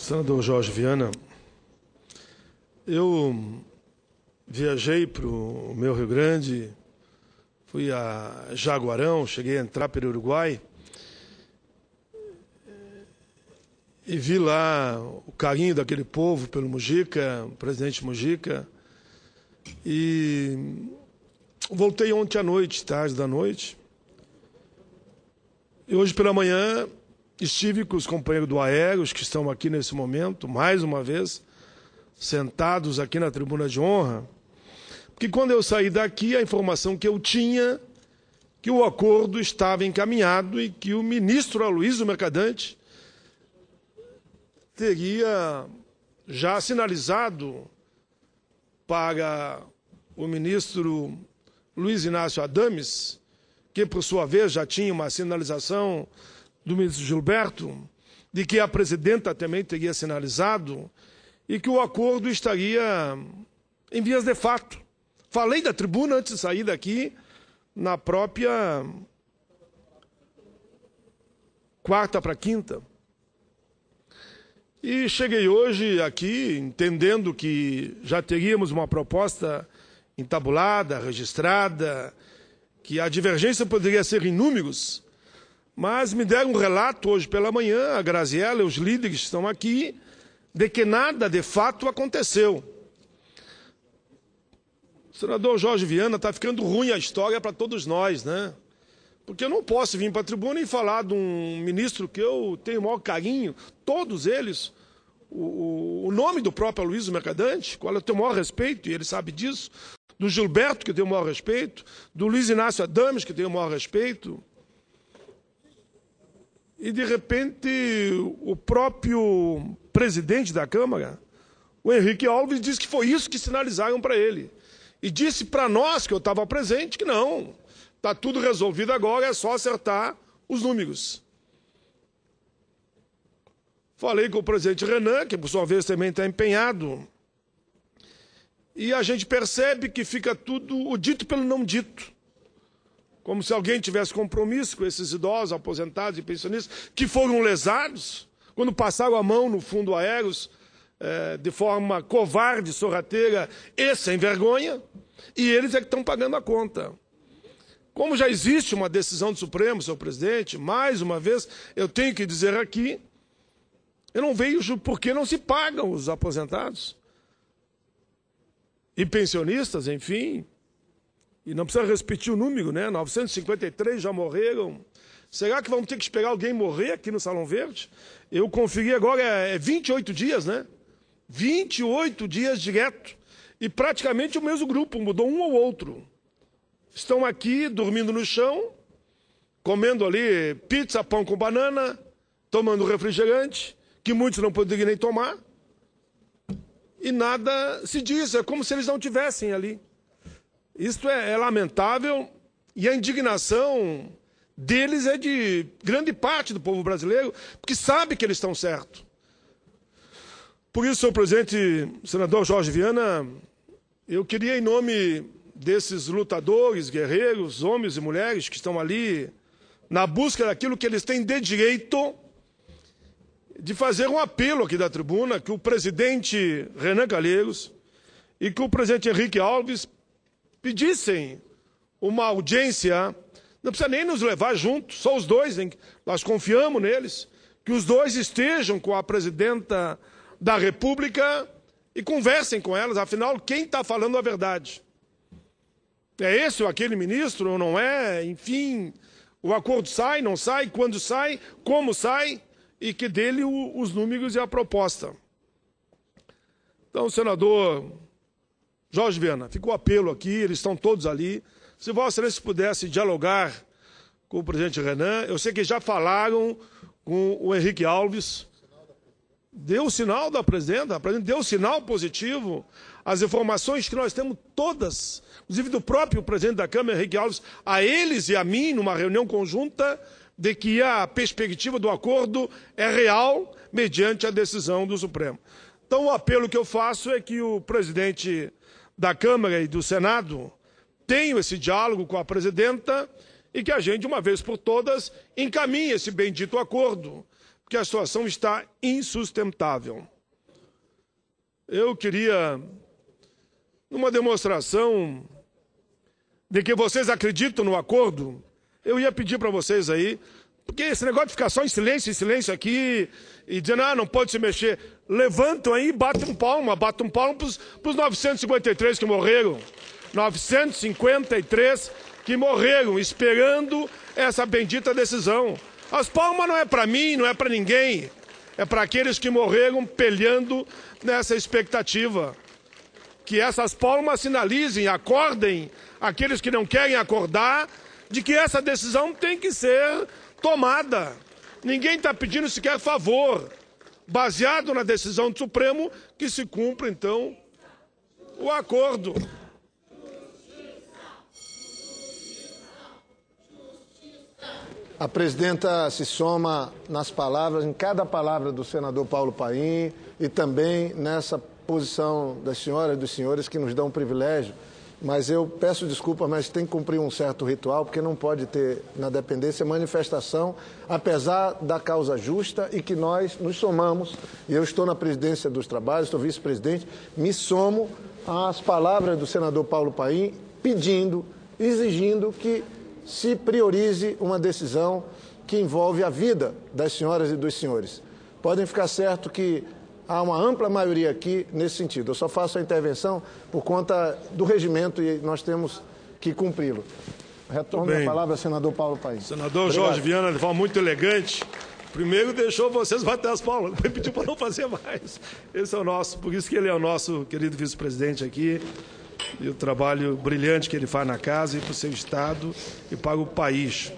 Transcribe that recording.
Senador Jorge Viana, eu viajei para o meu Rio Grande, fui a Jaguarão, cheguei a entrar pelo Uruguai e vi lá o carinho daquele povo pelo Mujica, o presidente Mujica. E voltei ontem à noite, tarde da noite. E hoje pela manhã Estive com os companheiros do Aéreos, que estão aqui nesse momento, mais uma vez, sentados aqui na tribuna de honra, porque quando eu saí daqui, a informação que eu tinha que o acordo estava encaminhado e que o ministro Aloysio Mercadante teria já sinalizado para o ministro Luiz Inácio Adames, que por sua vez já tinha uma sinalização do ministro Gilberto de que a presidenta também teria sinalizado e que o acordo estaria em vias de fato. Falei da tribuna antes de sair daqui, na própria quarta para quinta. E cheguei hoje aqui entendendo que já teríamos uma proposta entabulada, registrada, que a divergência poderia ser em números, mas me deram um relato hoje pela manhã, a Graziella e os líderes estão aqui, de que nada de fato aconteceu. O senador Jorge Viana está ficando ruim a história para todos nós, né? Porque eu não posso vir para a tribuna e falar de um ministro que eu tenho o maior carinho, todos eles, o, o nome do próprio Aloysio Mercadante, qual eu tenho o maior respeito, e ele sabe disso, do Gilberto, que eu tenho o maior respeito, do Luiz Inácio Adames, que eu tenho o maior respeito, e de repente o próprio presidente da Câmara, o Henrique Alves, disse que foi isso que sinalizaram para ele. E disse para nós, que eu estava presente, que não, está tudo resolvido agora, é só acertar os números. Falei com o presidente Renan, que por sua vez também está empenhado, e a gente percebe que fica tudo o dito pelo não dito como se alguém tivesse compromisso com esses idosos, aposentados e pensionistas, que foram lesados quando passaram a mão no fundo aéreo é, de forma covarde, sorrateira e sem vergonha, e eles é que estão pagando a conta. Como já existe uma decisão do Supremo, senhor presidente, mais uma vez eu tenho que dizer aqui, eu não vejo por que não se pagam os aposentados e pensionistas, enfim, e não precisa repetir o número, né? 953 já morreram. Será que vamos ter que esperar alguém morrer aqui no Salão Verde? Eu conferi agora, é 28 é dias, né? 28 dias direto. E praticamente o mesmo grupo, mudou um ou outro. Estão aqui dormindo no chão, comendo ali pizza, pão com banana, tomando refrigerante, que muitos não poderiam nem tomar. E nada se diz, é como se eles não tivessem ali. Isto é, é lamentável e a indignação deles é de grande parte do povo brasileiro, porque sabe que eles estão certos. Por isso, senhor presidente, senador Jorge Viana, eu queria, em nome desses lutadores, guerreiros, homens e mulheres que estão ali na busca daquilo que eles têm de direito, de fazer um apelo aqui da tribuna que o presidente Renan Calheiros e que o presidente Henrique Alves pedissem uma audiência, não precisa nem nos levar juntos, só os dois, hein? nós confiamos neles, que os dois estejam com a presidenta da República e conversem com elas, afinal, quem está falando a verdade? É esse ou aquele ministro ou não é? Enfim, o acordo sai, não sai, quando sai, como sai e que dele os números e a proposta. Então, senador Jorge Viana, ficou apelo aqui, eles estão todos ali. Se Vossa Excelência pudesse dialogar com o presidente Renan, eu sei que já falaram com o Henrique Alves. Deu sinal da presidenta, a presidenta deu sinal positivo. As informações que nós temos todas, inclusive do próprio presidente da Câmara, Henrique Alves, a eles e a mim, numa reunião conjunta, de que a perspectiva do acordo é real mediante a decisão do Supremo. Então, o apelo que eu faço é que o presidente da Câmara e do Senado tenham esse diálogo com a presidenta e que a gente, de uma vez por todas, encaminhe esse bendito acordo, porque a situação está insustentável. Eu queria, numa demonstração de que vocês acreditam no acordo, eu ia pedir para vocês aí porque esse negócio de ficar só em silêncio, em silêncio aqui, e dizendo, ah, não pode se mexer. Levantam aí e batem palma, batem palma para os 953 que morreram. 953 que morreram esperando essa bendita decisão. As palmas não é para mim, não é para ninguém. É para aqueles que morreram pelhando nessa expectativa. Que essas palmas sinalizem, acordem aqueles que não querem acordar, de que essa decisão tem que ser tomada. Ninguém está pedindo sequer favor, baseado na decisão do Supremo, que se cumpra, então, o acordo. A presidenta se soma nas palavras, em cada palavra do senador Paulo Paim e também nessa posição das senhoras e dos senhores que nos dão o privilégio mas eu peço desculpa, mas tem que cumprir um certo ritual, porque não pode ter na dependência manifestação, apesar da causa justa e que nós nos somamos. E eu estou na presidência dos trabalhos, estou vice-presidente, me somo às palavras do senador Paulo Paim pedindo, exigindo que se priorize uma decisão que envolve a vida das senhoras e dos senhores. Podem ficar certo que há uma ampla maioria aqui nesse sentido. Eu só faço a intervenção por conta do regimento e nós temos que cumpri-lo. Retorno a palavra senador Paulo País. Senador Obrigado. Jorge Viana, de forma muito elegante. Primeiro deixou vocês bater as palmas, depois pediu para não fazer mais. Esse é o nosso, por isso que ele é o nosso querido vice-presidente aqui, e o trabalho brilhante que ele faz na casa e para o seu Estado e para o país.